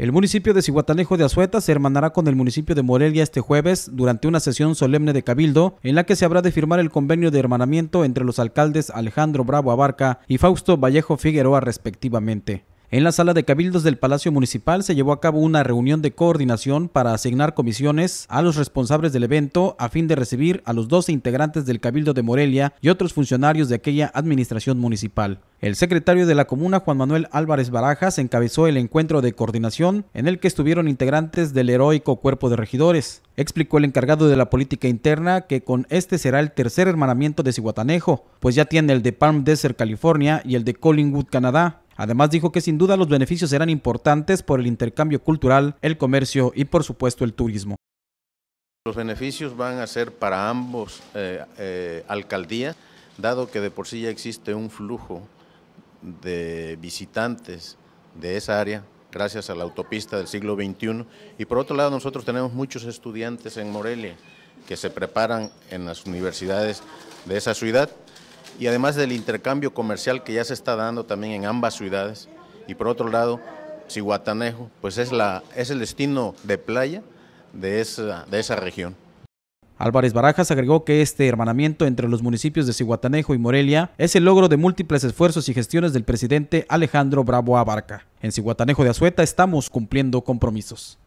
El municipio de Cihuatanejo de Azueta se hermanará con el municipio de Morelia este jueves durante una sesión solemne de Cabildo en la que se habrá de firmar el convenio de hermanamiento entre los alcaldes Alejandro Bravo Abarca y Fausto Vallejo Figueroa respectivamente. En la sala de cabildos del Palacio Municipal se llevó a cabo una reunión de coordinación para asignar comisiones a los responsables del evento a fin de recibir a los 12 integrantes del Cabildo de Morelia y otros funcionarios de aquella administración municipal. El secretario de la comuna, Juan Manuel Álvarez Barajas, encabezó el encuentro de coordinación en el que estuvieron integrantes del heroico cuerpo de regidores. Explicó el encargado de la política interna que con este será el tercer hermanamiento de Cihuatanejo, pues ya tiene el de Palm Desert, California y el de Collingwood, Canadá. Además dijo que sin duda los beneficios eran importantes por el intercambio cultural, el comercio y por supuesto el turismo. Los beneficios van a ser para ambos eh, eh, alcaldías, dado que de por sí ya existe un flujo de visitantes de esa área gracias a la autopista del siglo XXI. Y por otro lado, nosotros tenemos muchos estudiantes en Morelia que se preparan en las universidades de esa ciudad y además del intercambio comercial que ya se está dando también en ambas ciudades. Y por otro lado, Cihuatanejo, pues es, la, es el destino de playa de esa, de esa región. Álvarez Barajas agregó que este hermanamiento entre los municipios de Cihuatanejo y Morelia es el logro de múltiples esfuerzos y gestiones del presidente Alejandro Bravo Abarca. En Cihuatanejo de Azueta estamos cumpliendo compromisos.